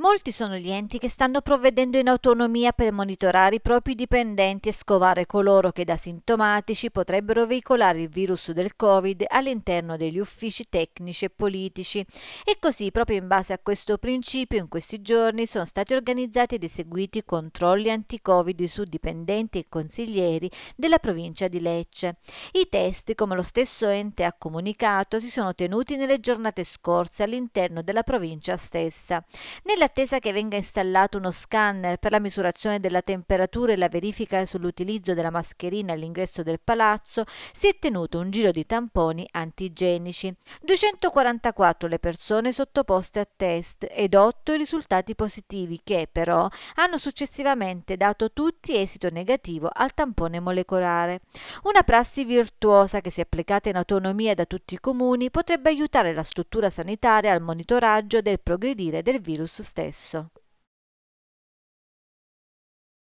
Molti sono gli enti che stanno provvedendo in autonomia per monitorare i propri dipendenti e scovare coloro che da sintomatici potrebbero veicolare il virus del Covid all'interno degli uffici tecnici e politici. E così, proprio in base a questo principio, in questi giorni sono stati organizzati ed eseguiti controlli anti-Covid su dipendenti e consiglieri della provincia di Lecce. I test, come lo stesso ente ha comunicato, si sono tenuti nelle giornate scorse all'interno della provincia stessa. Nella attesa che venga installato uno scanner per la misurazione della temperatura e la verifica sull'utilizzo della mascherina all'ingresso del palazzo, si è tenuto un giro di tamponi antigenici. 244 le persone sottoposte a test ed 8 i risultati positivi che però hanno successivamente dato tutti esito negativo al tampone molecolare. Una prassi virtuosa che se applicata in autonomia da tutti i comuni potrebbe aiutare la struttura sanitaria al monitoraggio del progredire del virus stesso stesso